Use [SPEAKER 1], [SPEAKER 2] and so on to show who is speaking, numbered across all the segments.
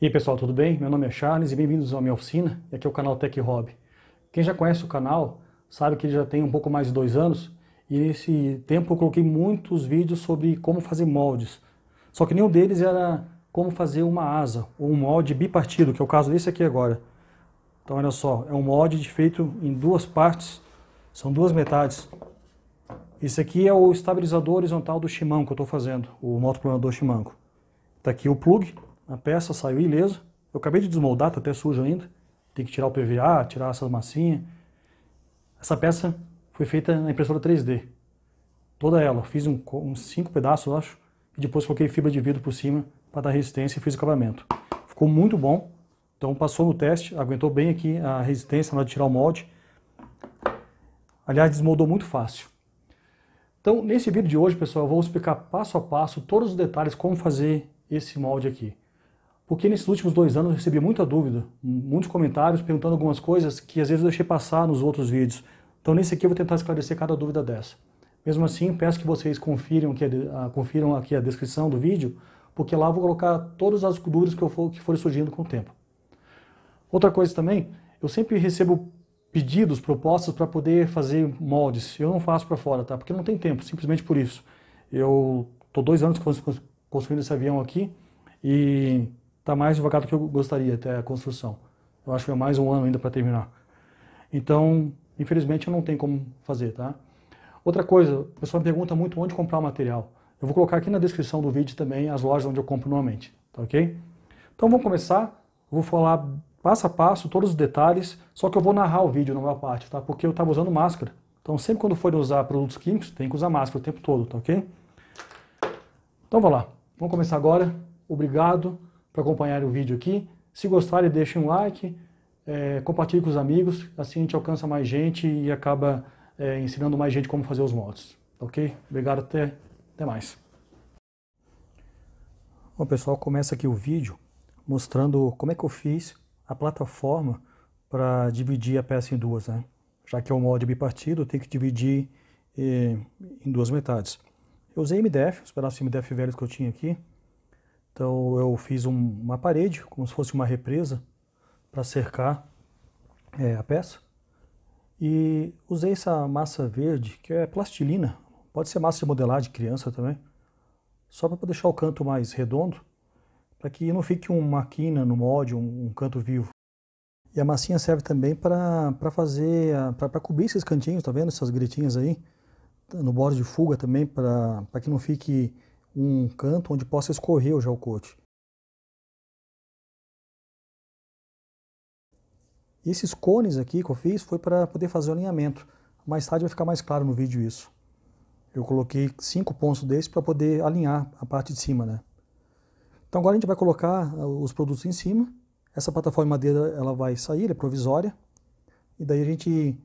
[SPEAKER 1] E aí pessoal, tudo bem? Meu nome é Charles e bem-vindos à minha oficina, e aqui é o canal Tech Hobby. Quem já conhece o canal sabe que ele já tem um pouco mais de dois anos e nesse tempo eu coloquei muitos vídeos sobre como fazer moldes, só que nenhum deles era como fazer uma asa ou um molde bipartido, que é o caso desse aqui agora. Então olha só, é um molde feito em duas partes, são duas metades. Esse aqui é o estabilizador horizontal do Shimanco que eu estou fazendo, o motoplanador Shimanco. Está aqui o plug, a peça saiu ilesa. Eu acabei de desmoldar, tá até sujo ainda. Tem que tirar o PVA, tirar essas massinhas. Essa peça foi feita na impressora 3D. Toda ela. Fiz uns um, cinco pedaços, acho. E depois coloquei fibra de vidro por cima para dar resistência e fiz o acabamento. Ficou muito bom. Então passou no teste, aguentou bem aqui a resistência na hora de tirar o molde. Aliás, desmoldou muito fácil. Então, nesse vídeo de hoje, pessoal, eu vou explicar passo a passo todos os detalhes como fazer esse molde aqui porque nesses últimos dois anos eu recebi muita dúvida, muitos comentários perguntando algumas coisas que às vezes eu deixei passar nos outros vídeos. Então nesse aqui eu vou tentar esclarecer cada dúvida dessa. Mesmo assim, peço que vocês confiram, que, confiram aqui a descrição do vídeo, porque lá eu vou colocar todas as dúvidas que, eu for, que forem surgindo com o tempo. Outra coisa também, eu sempre recebo pedidos, propostas para poder fazer moldes. Eu não faço para fora, tá? Porque não tem tempo, simplesmente por isso. Eu tô dois anos construindo esse avião aqui e está mais devagar do que eu gostaria até a construção. Eu acho que é mais um ano ainda para terminar. Então, infelizmente, eu não tenho como fazer, tá? Outra coisa, o pessoal me pergunta muito onde comprar o material. Eu vou colocar aqui na descrição do vídeo também as lojas onde eu compro normalmente, tá ok? Então vamos começar, vou falar passo a passo, todos os detalhes, só que eu vou narrar o vídeo na maior parte, tá? Porque eu estava usando máscara. Então sempre quando for usar produtos químicos, tem que usar máscara o tempo todo, tá ok? Então vamos lá, vamos começar agora. Obrigado para acompanhar o vídeo aqui. Se gostarem, deixem um like, é, compartilhe com os amigos, assim a gente alcança mais gente e acaba é, ensinando mais gente como fazer os motos. Ok? Obrigado, até, até mais. Bom, pessoal, começa aqui o vídeo mostrando como é que eu fiz a plataforma para dividir a peça em duas, né? Já que é um molde bipartido, tem que dividir eh, em duas metades. Eu usei MDF, os pedaços de MDF velhos que eu tinha aqui, então eu fiz um, uma parede, como se fosse uma represa, para cercar é, a peça. E usei essa massa verde, que é plastilina, pode ser massa de modelar de criança também, só para deixar o canto mais redondo, para que não fique uma quina no molde, um, um canto vivo. E a massinha serve também para fazer, para cobrir esses cantinhos, tá vendo? Essas gretinhas aí, no borde de fuga também, para que não fique um canto onde possa escorrer o gel E esses cones aqui que eu fiz foi para poder fazer o alinhamento. Mais tarde vai ficar mais claro no vídeo isso. Eu coloquei cinco pontos desses para poder alinhar a parte de cima, né? Então agora a gente vai colocar ah, os produtos em cima. Essa plataforma de madeira ela vai sair, ela é provisória. E daí a gente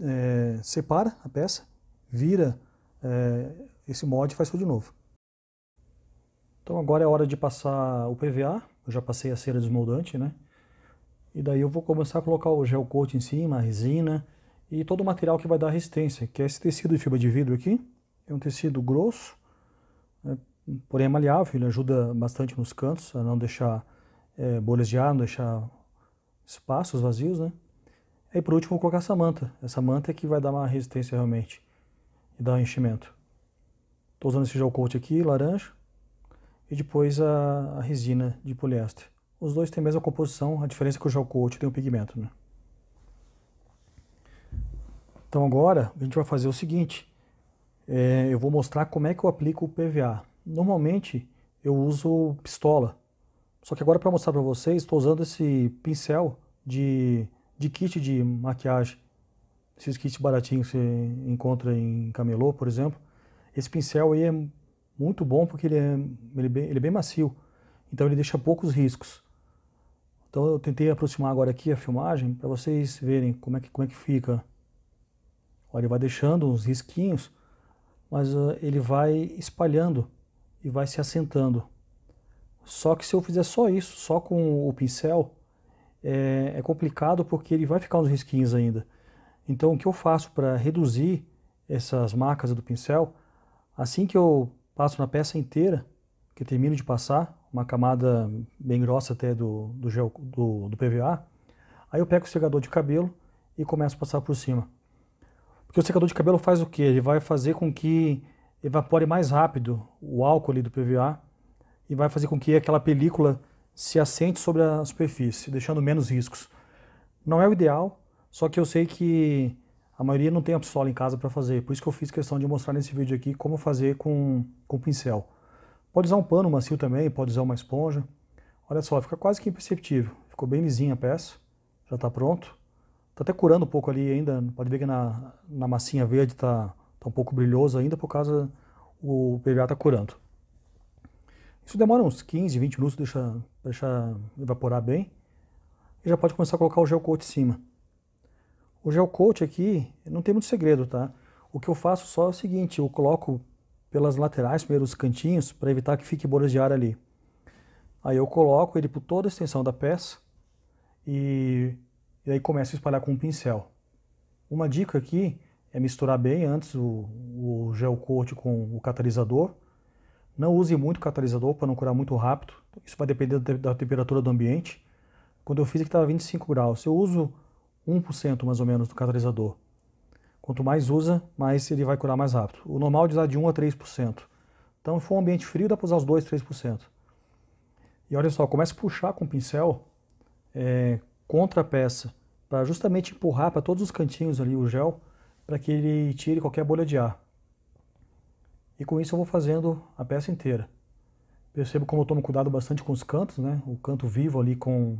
[SPEAKER 1] é, separa a peça, vira é, esse molde e faz tudo de novo. Então agora é hora de passar o PVA, eu já passei a cera desmoldante, né? E daí eu vou começar a colocar o gel coat em cima, a resina e todo o material que vai dar resistência, que é esse tecido de fibra de vidro aqui. É um tecido grosso, né? porém é maleável, ele ajuda bastante nos cantos a não deixar é, bolhas de ar, não deixar espaços vazios, né? E por último, vou colocar essa manta. Essa manta é que vai dar uma resistência realmente e dar um enchimento. Estou usando esse gel coat aqui, laranja e depois a, a resina de poliéster. Os dois têm a mesma composição, a diferença é que o gel coat tem um pigmento. Né? Então agora a gente vai fazer o seguinte, é, eu vou mostrar como é que eu aplico o PVA. Normalmente eu uso pistola, só que agora para mostrar para vocês estou usando esse pincel de, de kit de maquiagem, esses kits baratinhos que você encontra em camelô, por exemplo. Esse pincel aí é muito bom porque ele é, ele é, bem, ele é bem macio, então ele deixa poucos riscos. Então eu tentei aproximar agora aqui a filmagem para vocês verem como é que, como é que fica. Olha, ele vai deixando uns risquinhos, mas uh, ele vai espalhando e vai se assentando. Só que se eu fizer só isso, só com o pincel, é, é complicado porque ele vai ficar uns risquinhos ainda. Então o que eu faço para reduzir essas marcas do pincel, assim que eu passo na peça inteira, que termino de passar, uma camada bem grossa até do, do, gel, do, do PVA, aí eu pego o secador de cabelo e começo a passar por cima. Porque o secador de cabelo faz o que? Ele vai fazer com que evapore mais rápido o álcool ali do PVA e vai fazer com que aquela película se assente sobre a superfície, deixando menos riscos. Não é o ideal, só que eu sei que a maioria não tem a pistola em casa para fazer, por isso que eu fiz questão de mostrar nesse vídeo aqui como fazer com, com pincel. Pode usar um pano macio também, pode usar uma esponja. Olha só, fica quase que imperceptível. Ficou bem lisinha a peça, já está pronto. Está até curando um pouco ali ainda, pode ver que na, na massinha verde está tá um pouco brilhoso ainda, por causa o PVA está curando. Isso demora uns 15, 20 minutos, deixa, deixa evaporar bem. E já pode começar a colocar o gel coat em cima. O gel coat aqui não tem muito segredo, tá? O que eu faço só é o seguinte, eu coloco pelas laterais, primeiro os cantinhos, para evitar que fique bolhas de ar ali. Aí eu coloco ele por toda a extensão da peça e, e aí começo a espalhar com um pincel. Uma dica aqui é misturar bem antes o, o gel coat com o catalisador. Não use muito catalisador para não curar muito rápido. Isso vai depender da temperatura do ambiente. Quando eu fiz aqui estava 25 graus. Eu uso 1% mais ou menos do catalisador. Quanto mais usa, mais ele vai curar mais rápido. O normal é de usar de 1 a 3%. Então, se for um ambiente frio, dá para usar os 2, 3%. E olha só, começa a puxar com o pincel é, contra a peça, para justamente empurrar para todos os cantinhos ali o gel, para que ele tire qualquer bolha de ar. E com isso eu vou fazendo a peça inteira. Percebo como eu tomo cuidado bastante com os cantos, né? O canto vivo ali com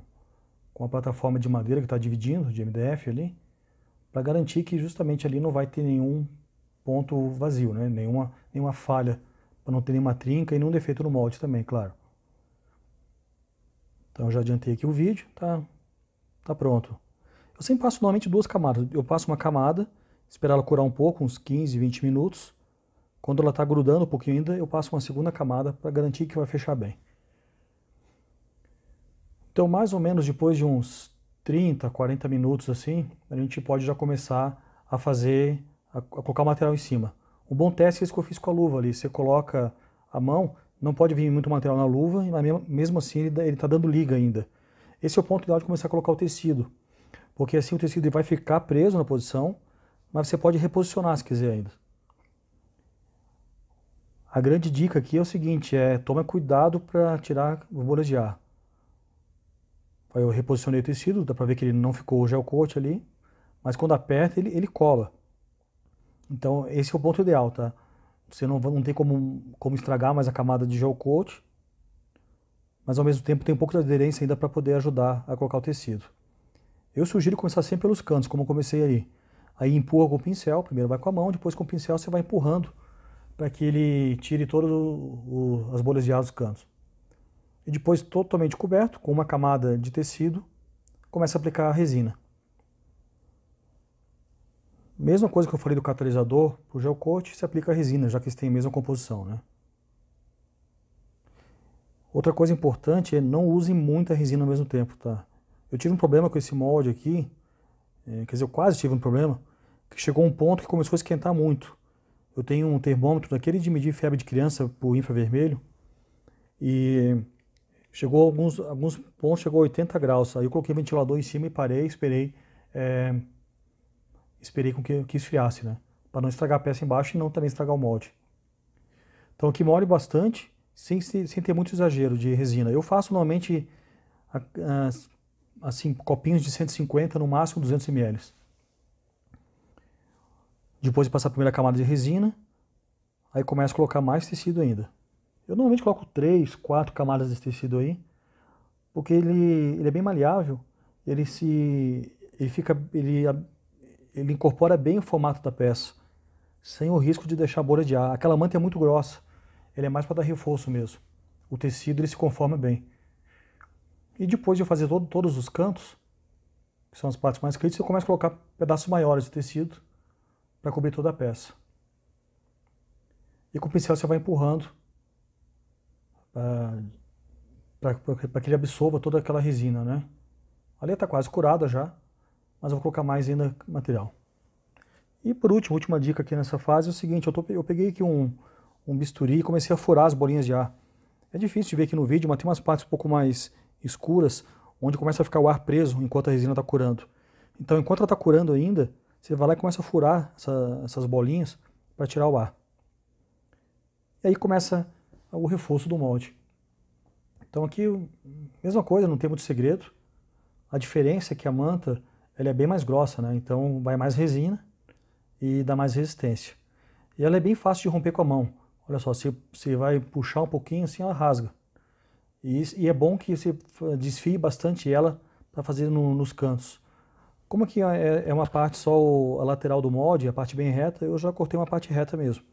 [SPEAKER 1] com a plataforma de madeira que está dividindo, de MDF ali, para garantir que justamente ali não vai ter nenhum ponto vazio, né? nenhuma, nenhuma falha, para não ter nenhuma trinca e nenhum defeito no molde também, claro. Então já adiantei aqui o vídeo, tá, tá pronto. Eu sempre passo normalmente duas camadas, eu passo uma camada, esperar ela curar um pouco, uns 15, 20 minutos, quando ela está grudando um pouquinho ainda, eu passo uma segunda camada para garantir que vai fechar bem. Então, mais ou menos depois de uns 30, 40 minutos assim, a gente pode já começar a fazer, a, a colocar o material em cima. O bom teste é esse que eu fiz com a luva ali. Você coloca a mão, não pode vir muito material na luva, mas mesmo assim ele está dando liga ainda. Esse é o ponto ideal de começar a colocar o tecido, porque assim o tecido vai ficar preso na posição, mas você pode reposicionar se quiser ainda. A grande dica aqui é o seguinte, é toma cuidado para tirar bolhas de ar. Aí eu reposicionei o tecido, dá para ver que ele não ficou gel coat ali, mas quando aperta ele, ele cola. Então esse é o ponto ideal, tá? Você não, não tem como, como estragar mais a camada de gel coat, mas ao mesmo tempo tem um pouco de aderência ainda para poder ajudar a colocar o tecido. Eu sugiro começar sempre pelos cantos, como eu comecei ali. Aí empurra com o pincel, primeiro vai com a mão, depois com o pincel você vai empurrando para que ele tire todas as bolhas de ar dos cantos e depois totalmente coberto com uma camada de tecido, começa a aplicar a resina. Mesma coisa que eu falei do catalisador para o gel coat, se aplica a resina, já que eles têm a mesma composição. Né? Outra coisa importante é não usem muita resina ao mesmo tempo. Tá? Eu tive um problema com esse molde aqui, é, quer dizer, eu quase tive um problema, que chegou um ponto que começou a esquentar muito. Eu tenho um termômetro daquele de medir febre de criança por infravermelho, e Chegou alguns, alguns pontos, chegou a 80 graus. Aí eu coloquei o ventilador em cima e parei, esperei. É, esperei com que, que esfriasse, né? Para não estragar a peça embaixo e não também estragar o molde. Então aqui molhe bastante, sem, sem ter muito exagero de resina. Eu faço normalmente assim, copinhos de 150, no máximo 200 ml. Depois de passar a primeira camada de resina, aí começa a colocar mais tecido ainda. Eu normalmente coloco três, quatro camadas desse tecido aí, porque ele, ele é bem maleável, ele se ele fica ele, ele incorpora bem o formato da peça, sem o risco de deixar bolha de ar. Aquela manta é muito grossa, ele é mais para dar reforço mesmo. O tecido ele se conforma bem. E depois de eu fazer todo, todos os cantos, que são as partes mais críticas, eu começo a colocar pedaços maiores de tecido para cobrir toda a peça. E com o pincel você vai empurrando ah, para que ele absorva toda aquela resina, né? A está quase curada já, mas eu vou colocar mais ainda material. E por último, última dica aqui nessa fase é o seguinte, eu, tô, eu peguei aqui um, um bisturi e comecei a furar as bolinhas de ar. É difícil de ver aqui no vídeo, mas tem umas partes um pouco mais escuras, onde começa a ficar o ar preso enquanto a resina está curando. Então, enquanto ela está curando ainda, você vai lá e começa a furar essa, essas bolinhas para tirar o ar. E aí começa o reforço do molde. Então aqui, mesma coisa, não tem muito segredo. A diferença é que a manta ela é bem mais grossa, né? então vai mais resina e dá mais resistência. E ela é bem fácil de romper com a mão. Olha só, você, você vai puxar um pouquinho assim, ela rasga. E, e é bom que você desfie bastante ela para fazer no, nos cantos. Como aqui é, é, é uma parte só a lateral do molde, a parte bem reta, eu já cortei uma parte reta mesmo.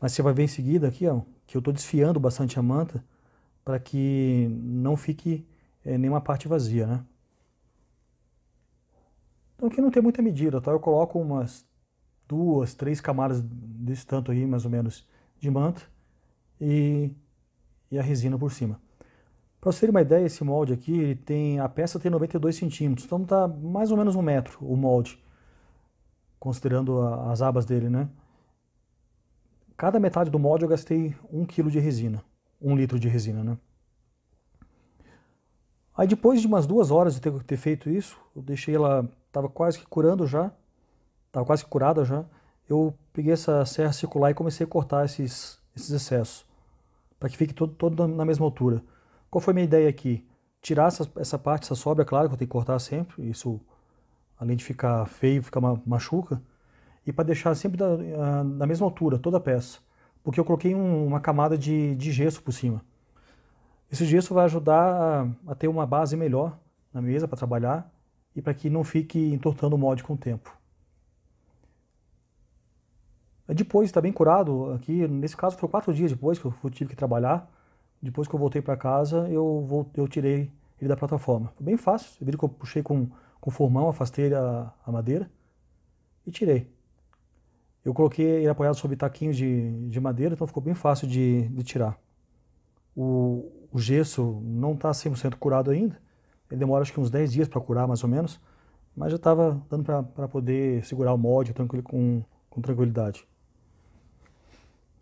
[SPEAKER 1] Mas você vai ver em seguida aqui, ó, que eu estou desfiando bastante a manta para que não fique é, nenhuma parte vazia, né? Então aqui não tem muita medida, tá? Eu coloco umas duas, três camadas desse tanto aí, mais ou menos, de manta e, e a resina por cima. Para vocês terem uma ideia, esse molde aqui, ele tem, a peça tem 92 centímetros, então tá mais ou menos um metro o molde, considerando a, as abas dele, né? Cada metade do molde eu gastei 1 quilo de resina, um litro de resina, né? Aí depois de umas duas horas de ter, ter feito isso, eu deixei ela, tava quase que curando já, tava quase que curada já, eu peguei essa serra circular e comecei a cortar esses, esses excessos, para que fique todo, todo na mesma altura. Qual foi a minha ideia aqui? Tirar essa, essa parte, essa sobra, é claro que eu tenho que cortar sempre, isso além de ficar feio, ficar machuca, e para deixar sempre da, mesma altura toda a peça, porque eu coloquei um, uma camada de, de gesso por cima. Esse gesso vai ajudar a, a ter uma base melhor na mesa para trabalhar e para que não fique entortando o molde com o tempo. Depois está bem curado, aqui nesse caso foi quatro dias depois que eu tive que trabalhar. Depois que eu voltei para casa, eu, voltei, eu tirei ele da plataforma. Foi bem fácil, você viu que eu puxei com, com formão, afastei a, a madeira e tirei. Eu coloquei ele apoiado sobre taquinhos de, de madeira, então ficou bem fácil de, de tirar. O, o, gesso não está 100% curado ainda, ele demora acho que uns 10 dias para curar mais ou menos, mas já estava dando para poder segurar o molde tranquilo, com, com tranquilidade.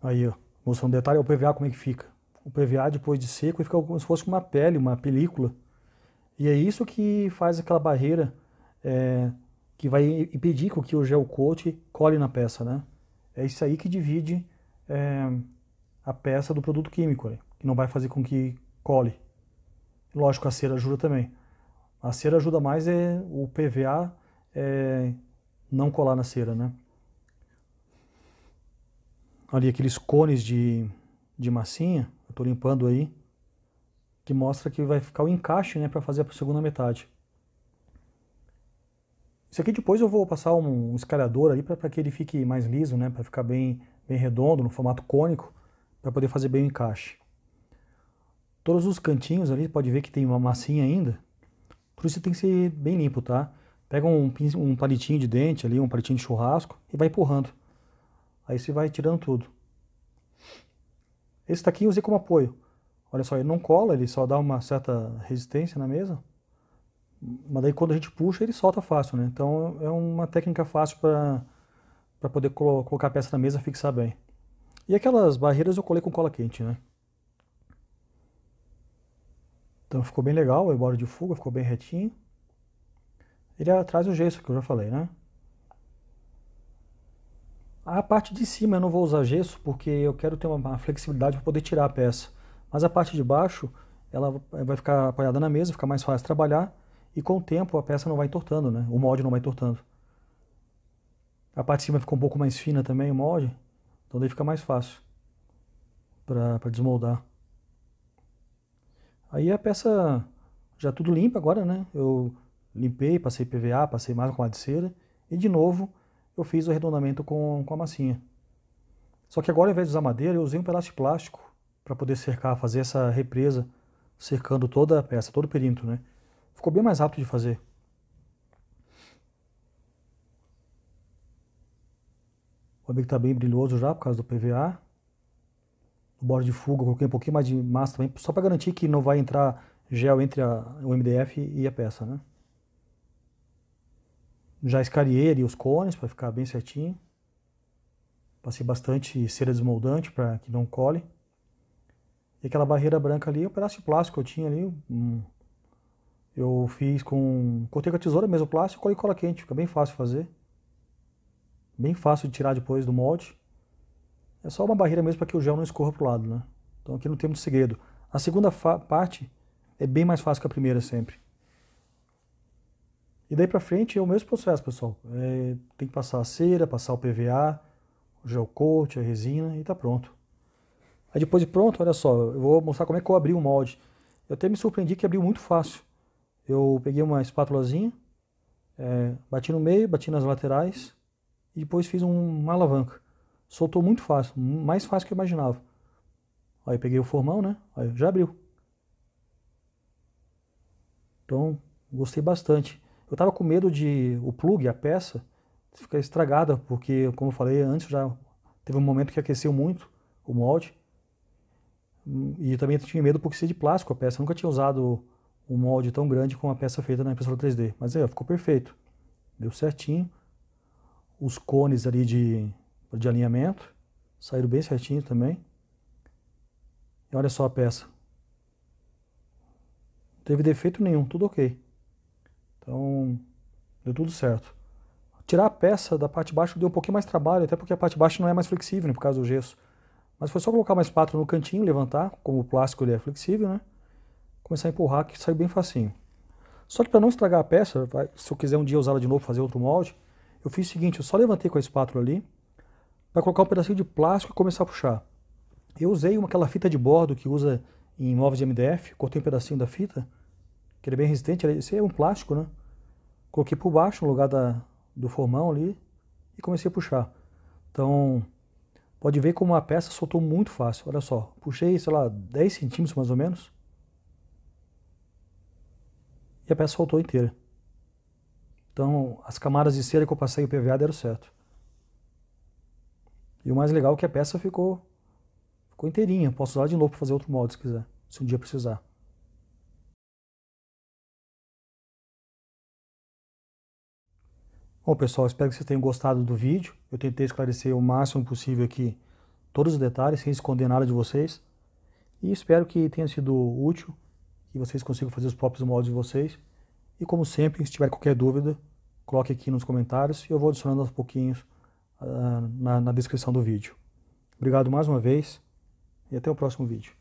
[SPEAKER 1] Aí, ó, mostrando um detalhe, é o PVA como é que fica. O PVA depois de seco fica como se fosse uma pele, uma película. E é isso que faz aquela barreira é, que vai impedir que o gel coat cole na peça, né? É isso aí que divide é, a peça do produto químico, né? que não vai fazer com que cole. Lógico, a cera ajuda também. A cera ajuda mais é o PVA é, não colar na cera, né? ali aqueles cones de, de massinha, eu estou limpando aí, que mostra que vai ficar o encaixe né, para fazer a segunda metade. Isso aqui depois eu vou passar um escalhador ali para que ele fique mais liso, né? Para ficar bem, bem redondo, no formato cônico, para poder fazer bem o encaixe. Todos os cantinhos ali, pode ver que tem uma massinha ainda. Por isso tem que ser bem limpo, tá? Pega um, um palitinho de dente ali, um palitinho de churrasco e vai empurrando. Aí você vai tirando tudo. Esse taquinho eu usei como apoio. Olha só, ele não cola, ele só dá uma certa resistência na mesa. Mas daí quando a gente puxa, ele solta fácil, né? Então é uma técnica fácil para poder colo colocar a peça na mesa e fixar bem. E aquelas barreiras eu colei com cola quente, né? Então ficou bem legal, o embora de fuga ficou bem retinho. Ele atrás o gesso que eu já falei, né? A parte de cima eu não vou usar gesso porque eu quero ter uma flexibilidade para poder tirar a peça. Mas a parte de baixo, ela vai ficar apoiada na mesa, fica mais fácil trabalhar. E com o tempo a peça não vai entortando, né? O molde não vai entortando. A parte de cima ficou um pouco mais fina também, o molde. Então daí fica mais fácil para desmoldar. Aí a peça já tudo limpa agora, né? Eu limpei, passei PVA, passei mais com a cera e de novo eu fiz o arredondamento com, com a massinha. Só que agora, ao invés de usar madeira, eu usei um pedaço de plástico para poder cercar, fazer essa represa, cercando toda a peça, todo o perímetro, né? Ficou bem mais rápido de fazer. O amigo está bem brilhoso já por causa do PVA. No bordo de fuga, coloquei um pouquinho mais de massa também, só para garantir que não vai entrar gel entre a, o MDF e a peça, né? Já escariei ali os cones para ficar bem certinho. Passei bastante cera desmoldante para que não cole. E aquela barreira branca ali, o um pedaço de plástico que eu tinha ali, um, eu fiz com. Cortei com a tesoura mesmo plástico, colei cola quente, fica bem fácil de fazer. Bem fácil de tirar depois do molde. É só uma barreira mesmo para que o gel não escorra para o lado, né? Então aqui não tem muito segredo. A segunda parte é bem mais fácil que a primeira sempre. E daí para frente é o mesmo processo, pessoal. É, tem que passar a cera, passar o PVA, o gel coat, a resina e tá pronto. Aí depois de pronto, olha só, eu vou mostrar como é que eu abri o molde. Eu até me surpreendi que abriu muito fácil. Eu peguei uma espátulazinha, é, bati no meio, bati nas laterais e depois fiz um, uma alavanca. Soltou muito fácil, mais fácil que eu imaginava. Aí eu peguei o formão, né? Aí já abriu. Então, gostei bastante. Eu estava com medo de o plug, a peça, ficar estragada, porque, como eu falei antes, já teve um momento que aqueceu muito o molde. E também tinha medo porque ser de plástico a peça. Eu nunca tinha usado um molde tão grande com uma peça feita na impressora 3D. Mas é, ficou perfeito. Deu certinho. Os cones ali de, de alinhamento saíram bem certinho também. E olha só a peça. Não teve defeito nenhum, tudo ok. Então, deu tudo certo. Tirar a peça da parte de baixo deu um pouquinho mais trabalho, até porque a parte de baixo não é mais flexível, né, por causa do gesso. Mas foi só colocar mais espátula no cantinho, levantar, como o plástico ele é flexível, né? começar a empurrar que saiu bem facinho. Só que para não estragar a peça, vai, se eu quiser um dia usá-la de novo, fazer outro molde, eu fiz o seguinte, eu só levantei com a espátula ali, para colocar um pedacinho de plástico e começar a puxar. Eu usei uma, aquela fita de bordo que usa em móveis de MDF, cortei um pedacinho da fita, que ele é bem resistente, é, esse é um plástico, né? Coloquei por baixo, no lugar da, do formão ali, e comecei a puxar. Então, pode ver como a peça soltou muito fácil, olha só. Puxei, sei lá, 10 centímetros mais ou menos, e a peça soltou inteira. Então, as camadas de cera que eu passei o PVA deram certo. E o mais legal é que a peça ficou, ficou inteirinha. Posso usar de novo para fazer outro molde se quiser, se um dia precisar. Bom, pessoal, espero que vocês tenham gostado do vídeo. Eu tentei esclarecer o máximo possível aqui todos os detalhes, sem esconder nada de vocês. E espero que tenha sido útil que vocês consigam fazer os próprios moldes de vocês. E como sempre, se tiver qualquer dúvida, coloque aqui nos comentários e eu vou adicionando aos pouquinhos uh, na, na descrição do vídeo. Obrigado mais uma vez e até o próximo vídeo.